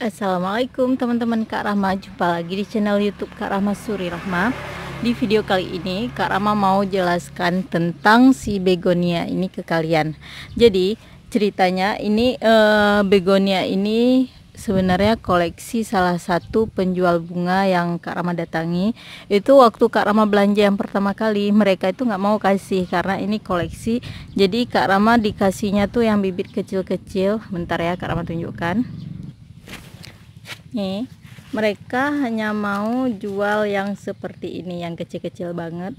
Assalamualaikum teman-teman Kak Rahma Jumpa lagi di channel youtube Kak Rahma Suri Rahma Di video kali ini Kak Rahma mau jelaskan tentang si begonia ini ke kalian Jadi ceritanya ini uh, begonia ini sebenarnya koleksi salah satu penjual bunga yang Kak Rama datangi itu waktu Kak Rama belanja yang pertama kali mereka itu nggak mau kasih karena ini koleksi jadi Kak Rama dikasihnya tuh yang bibit kecil-kecil bentar ya Kak Rama tunjukkan nih mereka hanya mau jual yang seperti ini yang kecil-kecil banget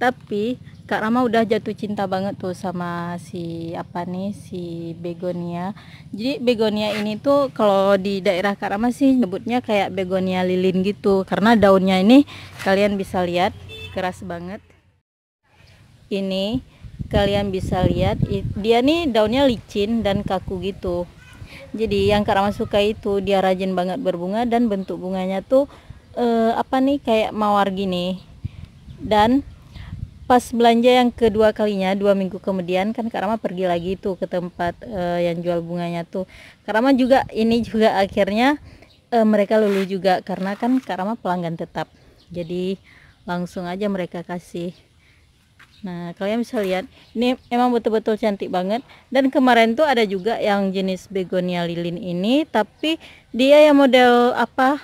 tapi Kak Rama udah jatuh cinta banget tuh sama si apa nih si begonia jadi begonia ini tuh kalau di daerah Kak Rama sih nyebutnya kayak begonia lilin gitu karena daunnya ini kalian bisa lihat keras banget ini kalian bisa lihat dia nih daunnya licin dan kaku gitu jadi yang Kak suka itu dia rajin banget berbunga dan bentuk bunganya tuh eh, apa nih kayak mawar gini. Dan pas belanja yang kedua kalinya dua minggu kemudian kan Kak pergi lagi tuh ke tempat uh, yang jual bunganya tuh Kak Rama juga ini juga akhirnya uh, mereka lulu juga karena kan Kak pelanggan tetap jadi langsung aja mereka kasih Nah, kalian bisa lihat, ini emang betul-betul cantik banget. Dan kemarin tuh ada juga yang jenis begonia lilin ini, tapi dia yang model apa?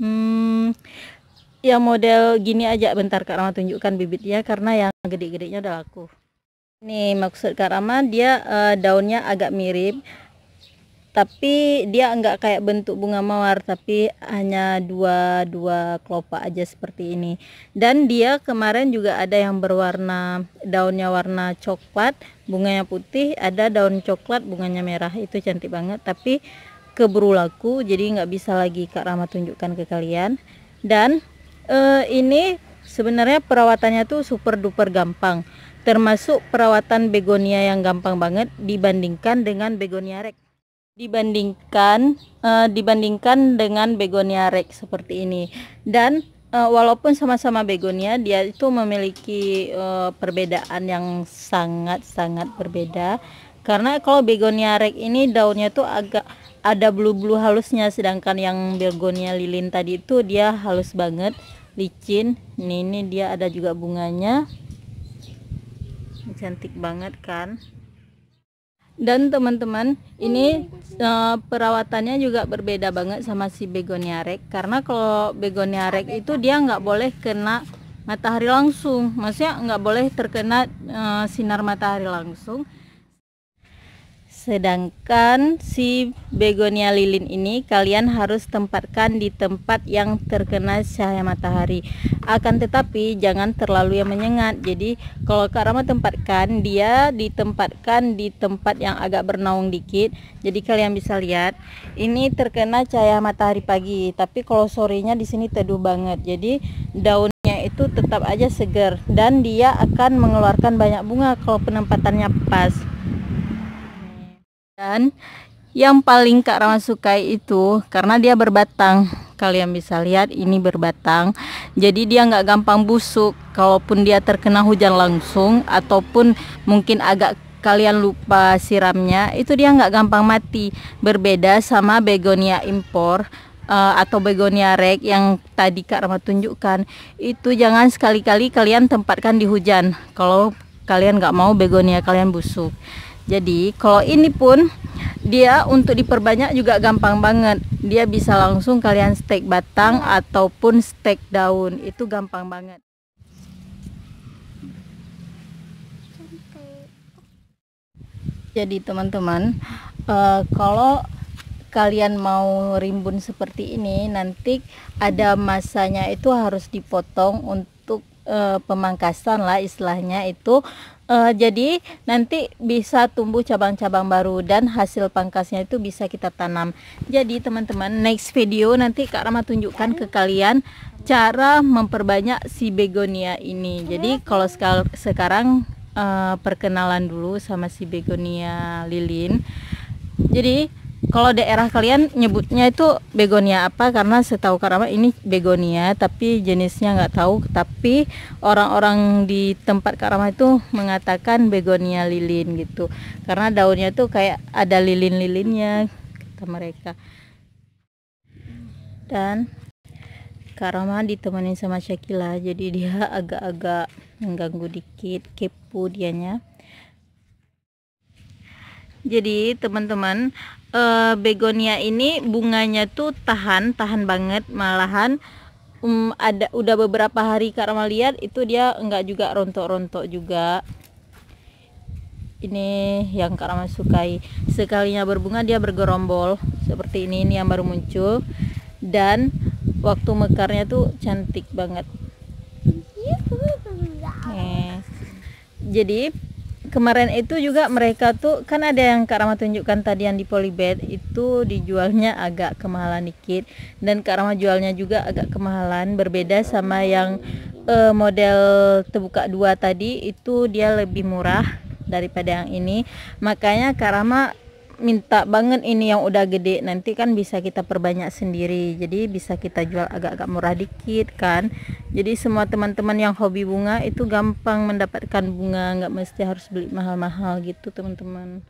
Hmm, yang model gini aja bentar Kak Rama tunjukkan bibitnya karena yang gede-gedenya udah laku. Nih, maksud Kak Rama dia uh, daunnya agak mirip tapi dia enggak kayak bentuk bunga mawar tapi hanya dua dua kelopak aja seperti ini dan dia kemarin juga ada yang berwarna daunnya warna coklat bunganya putih ada daun coklat bunganya merah itu cantik banget tapi keburu laku jadi nggak bisa lagi Kak Rama tunjukkan ke kalian dan eh, ini sebenarnya perawatannya tuh super duper gampang termasuk perawatan begonia yang gampang banget dibandingkan dengan begonia rek dibandingkan uh, dibandingkan dengan begonia rex seperti ini dan uh, walaupun sama-sama begonia dia itu memiliki uh, perbedaan yang sangat-sangat berbeda karena kalau begonia rex ini daunnya tuh agak ada bulu-bulu halusnya sedangkan yang begonia lilin tadi itu dia halus banget licin ini, ini dia ada juga bunganya cantik banget kan dan teman-teman ini uh, perawatannya juga berbeda banget sama si begonia rek karena kalau begonia rek itu dia nggak boleh kena matahari langsung maksudnya nggak boleh terkena uh, sinar matahari langsung Sedangkan si begonia lilin ini kalian harus tempatkan di tempat yang terkena cahaya matahari. Akan tetapi jangan terlalu yang menyengat. Jadi kalau Kak Rama tempatkan dia ditempatkan di tempat yang agak bernaung dikit. Jadi kalian bisa lihat ini terkena cahaya matahari pagi, tapi kalau sorenya di sini teduh banget. Jadi daunnya itu tetap aja segar dan dia akan mengeluarkan banyak bunga kalau penempatannya pas. Dan yang paling Kak rama sukai itu karena dia berbatang. Kalian bisa lihat ini berbatang. Jadi dia nggak gampang busuk. Kalaupun dia terkena hujan langsung ataupun mungkin agak kalian lupa siramnya, itu dia nggak gampang mati. Berbeda sama begonia impor uh, atau begonia rek yang tadi Kak Rama tunjukkan itu jangan sekali-kali kalian tempatkan di hujan kalau kalian nggak mau begonia kalian busuk jadi kalau ini pun dia untuk diperbanyak juga gampang banget dia bisa langsung kalian stek batang ataupun stek daun itu gampang banget jadi teman-teman uh, kalau kalian mau rimbun seperti ini nanti ada masanya itu harus dipotong untuk e, pemangkasan lah istilahnya itu e, jadi nanti bisa tumbuh cabang-cabang baru dan hasil pangkasnya itu bisa kita tanam jadi teman-teman next video nanti Kak Rama tunjukkan ke kalian cara memperbanyak si begonia ini jadi kalau sekal sekarang e, perkenalan dulu sama si begonia lilin jadi kalau daerah kalian nyebutnya itu begonia apa karena setahu Karama ini begonia tapi jenisnya nggak tahu tapi orang-orang di tempat Karama itu mengatakan begonia lilin gitu karena daunnya tuh kayak ada lilin-lilinnya kata mereka dan Karama ditemenin sama Syakila jadi dia agak-agak mengganggu dikit kepo dianya jadi teman-teman uh, begonia ini bunganya tuh tahan, tahan banget malahan um, ada udah beberapa hari karena melihat lihat itu dia enggak juga rontok-rontok juga. Ini yang karena sukai. Sekalinya berbunga dia bergerombol seperti ini ini yang baru muncul dan waktu mekarnya tuh cantik banget. Yes. Eh, jadi kemarin itu juga mereka tuh kan ada yang Kak Rama tunjukkan tadi yang di polybed itu dijualnya agak kemahalan dikit dan Kak Rama jualnya juga agak kemahalan berbeda sama yang uh, model terbuka dua tadi itu dia lebih murah daripada yang ini makanya Kak Rama minta banget ini yang udah gede nanti kan bisa kita perbanyak sendiri jadi bisa kita jual agak-agak murah dikit kan jadi semua teman-teman yang hobi bunga itu gampang mendapatkan bunga nggak mesti harus beli mahal-mahal gitu teman-teman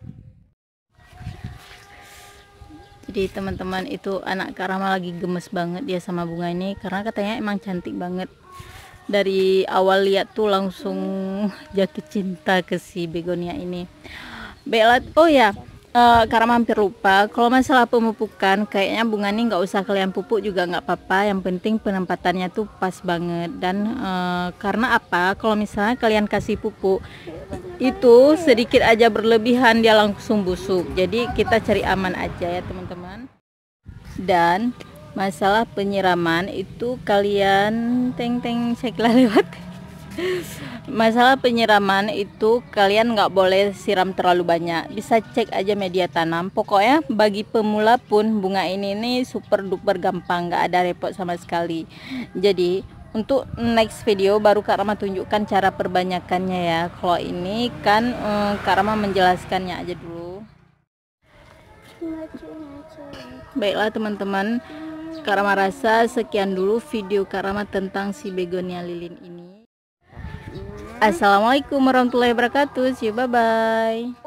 jadi teman-teman itu anak Karama lagi gemes banget dia sama bunga ini karena katanya emang cantik banget dari awal lihat tuh langsung jatuh cinta ke si begonia ini Bella oh ya Uh, karena hampir lupa kalau masalah pemupukan kayaknya bunga ini nggak usah kalian pupuk juga nggak apa-apa yang penting penempatannya tuh pas banget dan uh, karena apa kalau misalnya kalian kasih pupuk itu sedikit aja berlebihan dia langsung busuk jadi kita cari aman aja ya teman-teman dan masalah penyiraman itu kalian teng teng ceklah lewat masalah penyiraman itu kalian nggak boleh siram terlalu banyak bisa cek aja media tanam pokoknya bagi pemula pun bunga ini nih super duper gampang nggak ada repot sama sekali jadi untuk next video baru Kak Rama tunjukkan cara perbanyakannya ya kalau ini kan um, Kak Rama menjelaskannya aja dulu baiklah teman-teman Kak Rama rasa sekian dulu video Kak Rama tentang si begonia lilin ini Assalamualaikum warahmatullahi wabarakatuh. See you, bye-bye.